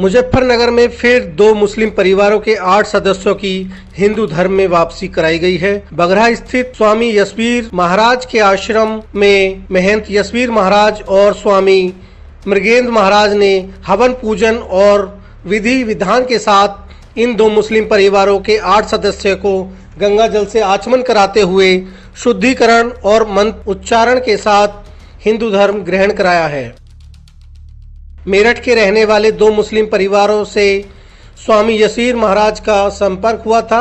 मुजफ्फरनगर में फिर दो मुस्लिम परिवारों के आठ सदस्यों की हिंदू धर्म में वापसी कराई गई है बगरा स्थित स्वामी यशवीर महाराज के आश्रम में महंत यशवीर महाराज और स्वामी मृगेंद्र महाराज ने हवन पूजन और विधि विधान के साथ इन दो मुस्लिम परिवारों के आठ सदस्य को गंगा जल से आचमन कराते हुए शुद्धिकरण और मंत्र उच्चारण के साथ हिंदू धर्म ग्रहण कराया है मेरठ के रहने वाले दो मुस्लिम परिवारों से स्वामी यसीर महाराज का संपर्क हुआ था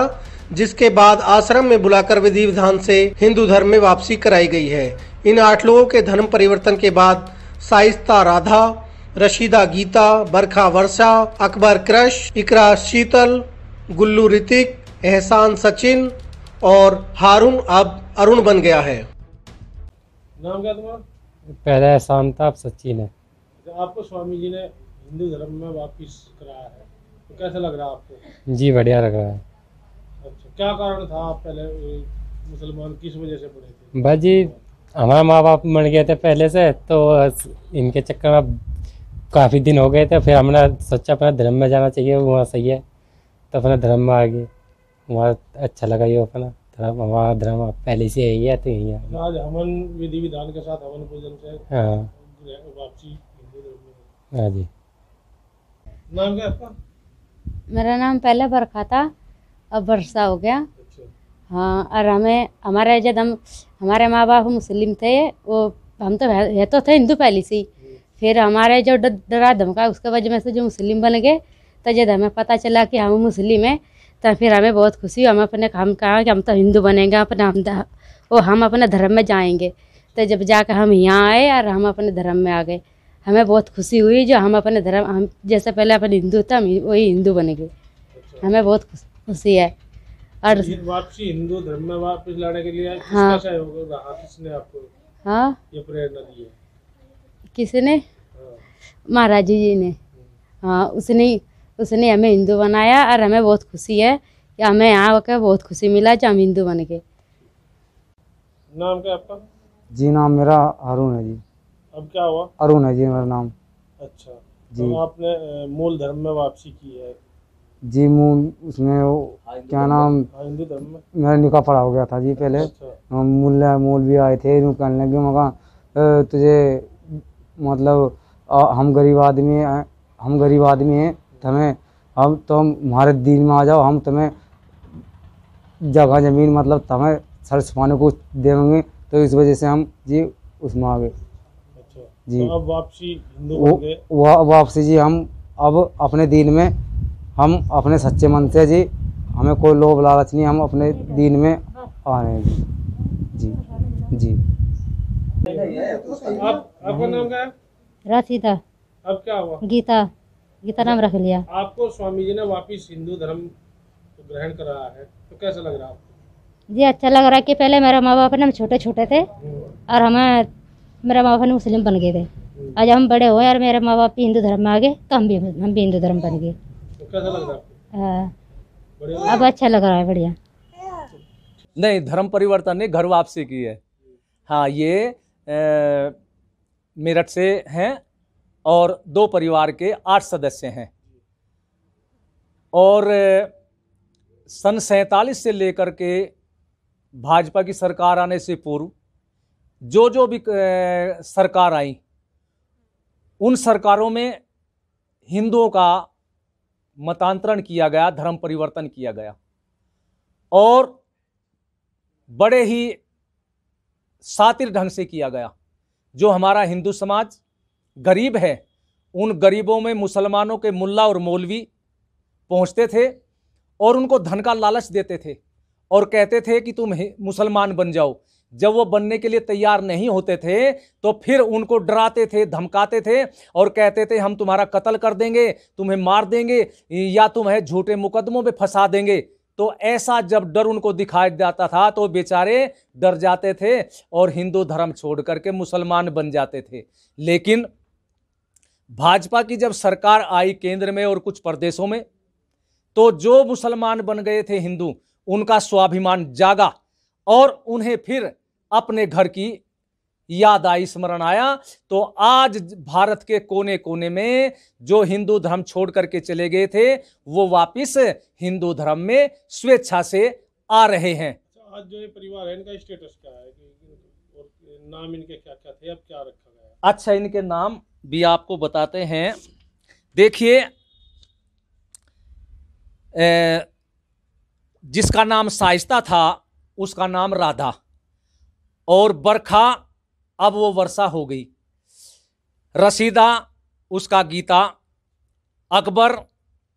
जिसके बाद आश्रम में बुलाकर विधि विधान से हिंदू धर्म में वापसी कराई गई है इन आठ लोगों के धर्म परिवर्तन के बाद साइस्ता राधा रशीदा गीता बरखा वर्षा अकबर क्रश इकरा शीतल गुल्लू ऋतिक एहसान सचिन और हारून अब अरुण बन गया है नाम क्या तुम्हारा पहला एहसान था अब सचिन है आपको स्वामी जी ने हिंदू धर्म में वापिस कराया है तो कैसा लग रहा है आपको जी बढ़िया लग रहा है अच्छा क्या कारण था आप पहले मुसलमान किस वजह से बने थे भाजी हमारे माँ बाप मर गए थे पहले से तो इनके चक्कर में काफ़ी दिन हो गए थे फिर हमने सोचा अपना धर्म में जाना चाहिए वहाँ सही है तो अपना धर्म में आ गए वहाँ अच्छा लगा ये अपना धर्म हमारा धर्म पहले से यही है तो यही है आज हवन विधि विधान के साथ हवन पूजन से हाँ हाँ जी नाम क्या आपका मेरा नाम पहले बरखा था अब बरसा हो गया अच्छा। हाँ और हमें हमारे जब हम हमारे माँ बाप मुस्लिम थे वो हम तो है तो थे हिंदू पहले से ही हम्म। फिर हमारे जो डरा धमका उसके वजह में से जो मुस्लिम बन गए तो जब हमें पता चला कि हम मुस्लिम हैं तो फिर हमें बहुत खुशी हुई हम अपने हम कहा कि हम तो हिंदू बनेंगे अपना हम वो हम अपने धर्म में जाएंगे तो जब जाकर हम यहाँ आए और हम अपने धर्म में आ गए हमें बहुत खुशी हुई जो हम अपने धर्म हम जैसे पहले अपन हिंदू था हम वही हिंदू बन गए अच्छा। हमें बहुत खुशी है और वापसी हिंदू धर्म में वापस लाने के लिए हाँ किसने आपको हाँ ये प्रेरणा दी है किसने हाँ। महाराज जी ने हम्म। हाँ उसने उसने हमें हिंदू बनाया और हमें बहुत खुशी है कि हमें यहाँ आकर बहुत खुशी मिला जो हम हिंदू बन गए नाम क्या आपका जी नाम मेरा अरुण है जी अब क्या हुआ अरुण है जी मेरा नाम अच्छा जी तो आपने मूल धर्म में वापसी की है जी मूल उसमें वो क्या नाम हिंदू धर्म में मेरा निका पड़ा हो गया था जी पहले अच्छा। मूल मूल भी आए थे कहने लगे मगा तुझे मतलब हम गरीब आदमी हैं हम गरीब आदमी हैं तुम्हें हम तुम हमारे दिन में आ जाओ हम तुम्हें जगह ज़मीन मतलब तुम्हें सर छुपाने को देंगे तो इस वजह से हम जी उसमें आ गए अच्छा, जी तो अब वापसी हिंदू वापसी जी हम अब अपने दीन में हम अपने सच्चे मन से जी हमें कोई लोभ लालच नहीं हम अपने दीन में आ रहे हैं जी जी जी आप, आपका नाम क्या है अब क्या हुआ गीता गीता नाम रख लिया आपको स्वामी जी ने वापिस हिंदू धर्म ग्रहण कराया है तो कैसा लग रहा है ये अच्छा लग रहा है कि पहले मेरा माँ बाप ने हम छोटे छोटे थे और हमें मेरा माँ बाप ने मुस्लिम बन गए थे आज हम बड़े हुए और मेरे माँ बाप भी हिंदू धर्म में आ गए तो हम भी हम भी हिंदू धर्म बन गए तो हाँ। अब अच्छा लग रहा है बढ़िया नहीं धर्म परिवर्तन ने घर वापसी की है हाँ ये मेरठ से हैं और दो परिवार के आठ सदस्य हैं और सन सैतालीस से लेकर के भाजपा की सरकार आने से पूर्व जो जो भी सरकार आई उन सरकारों में हिंदुओं का मतांतरण किया गया धर्म परिवर्तन किया गया और बड़े ही सातिर ढंग से किया गया जो हमारा हिंदू समाज गरीब है उन गरीबों में मुसलमानों के मुल्ला और मौलवी पहुंचते थे और उनको धन का लालच देते थे और कहते थे कि तुम मुसलमान बन जाओ जब वो बनने के लिए तैयार नहीं होते थे तो फिर उनको डराते थे धमकाते थे और कहते थे हम तुम्हारा कत्ल कर देंगे तुम्हें मार देंगे या तुम्हें झूठे मुकदमों में फंसा देंगे तो ऐसा जब डर उनको दिखाया जाता था तो बेचारे डर जाते थे और हिंदू धर्म छोड़ करके मुसलमान बन जाते थे लेकिन भाजपा की जब सरकार आई केंद्र में और कुछ प्रदेशों में तो जो मुसलमान बन गए थे हिंदू उनका स्वाभिमान जागा और उन्हें फिर अपने घर की याद आई स्मरण आया तो आज भारत के कोने कोने में जो हिंदू धर्म छोड़ करके चले गए थे वो वापिस हिंदू धर्म में स्वेच्छा से आ रहे हैं अच्छा, आज जो ये परिवार है इनका स्टेटस क्या है नाम इनके क्या क्या थे अब क्या रखा गया अच्छा इनके नाम भी आपको बताते हैं देखिए जिसका नाम साइस्ता था उसका नाम राधा और बरखा अब वो वर्षा हो गई रसीदा उसका गीता अकबर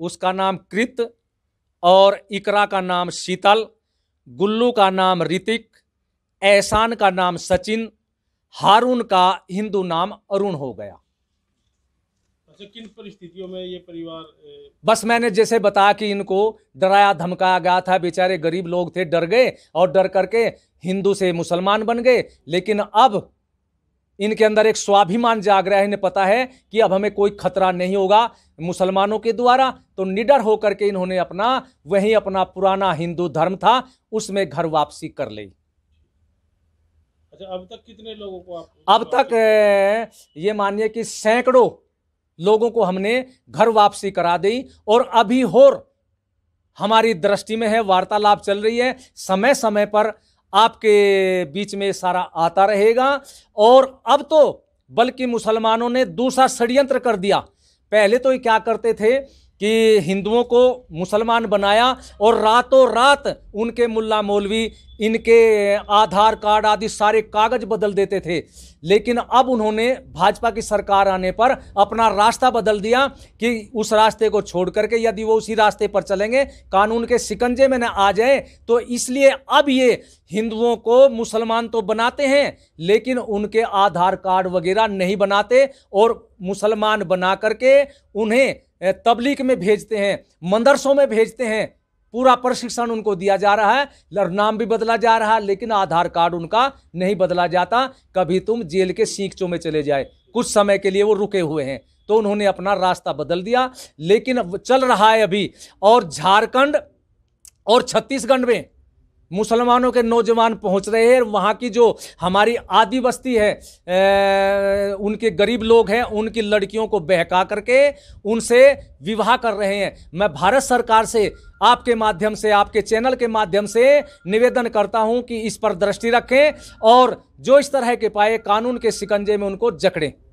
उसका नाम कृत और इकरा का नाम शीतल गुल्लू का नाम ऋतिक एहसान का नाम सचिन हारून का हिंदू नाम अरुण हो गया तो किन परिस्थितियों में ये परिवार ए... बस मैंने जैसे बताया कि इनको डराया धमकाया गया था बेचारे गरीब लोग थे डर गए और डर करके हिंदू से मुसलमान बन गए लेकिन अब इनके अंदर एक स्वाभिमान जाग रहा है इन्हें पता है कि अब हमें कोई खतरा नहीं होगा मुसलमानों के द्वारा तो निडर होकर के इन्होंने अपना वही अपना पुराना हिंदू धर्म था उसमें घर वापसी कर ली अच्छा अब तक कितने लोगों को आप अब तक ये मानिए कि सैकड़ों लोगों को हमने घर वापसी करा दी और अभी होर हमारी दृष्टि में है वार्तालाप चल रही है समय समय पर आपके बीच में सारा आता रहेगा और अब तो बल्कि मुसलमानों ने दूसरा षड्यंत्र कर दिया पहले तो ये क्या करते थे कि हिंदुओं को मुसलमान बनाया और रातों रात उनके मुल्ला मौलवी इनके आधार कार्ड आदि सारे कागज बदल देते थे लेकिन अब उन्होंने भाजपा की सरकार आने पर अपना रास्ता बदल दिया कि उस रास्ते को छोड़ करके यदि वो उसी रास्ते पर चलेंगे कानून के सिकंजे में न आ जाए तो इसलिए अब ये हिंदुओं को मुसलमान तो बनाते हैं लेकिन उनके आधार कार्ड वगैरह नहीं बनाते और मुसलमान बना करके उन्हें तबलीग में भेजते हैं मदरसों में भेजते हैं पूरा प्रशिक्षण उनको दिया जा रहा है और नाम भी बदला जा रहा है लेकिन आधार कार्ड उनका नहीं बदला जाता कभी तुम जेल के सीखचों में चले जाए कुछ समय के लिए वो रुके हुए हैं तो उन्होंने अपना रास्ता बदल दिया लेकिन चल रहा है अभी और झारखंड और छत्तीसगढ़ में मुसलमानों के नौजवान पहुंच रहे हैं वहाँ की जो हमारी आदि बस्ती है ए, उनके गरीब लोग हैं उनकी लड़कियों को बहका करके उनसे विवाह कर रहे हैं मैं भारत सरकार से आपके माध्यम से आपके चैनल के माध्यम से निवेदन करता हूँ कि इस पर दृष्टि रखें और जो इस तरह के पाए कानून के शिकंजे में उनको जकड़ें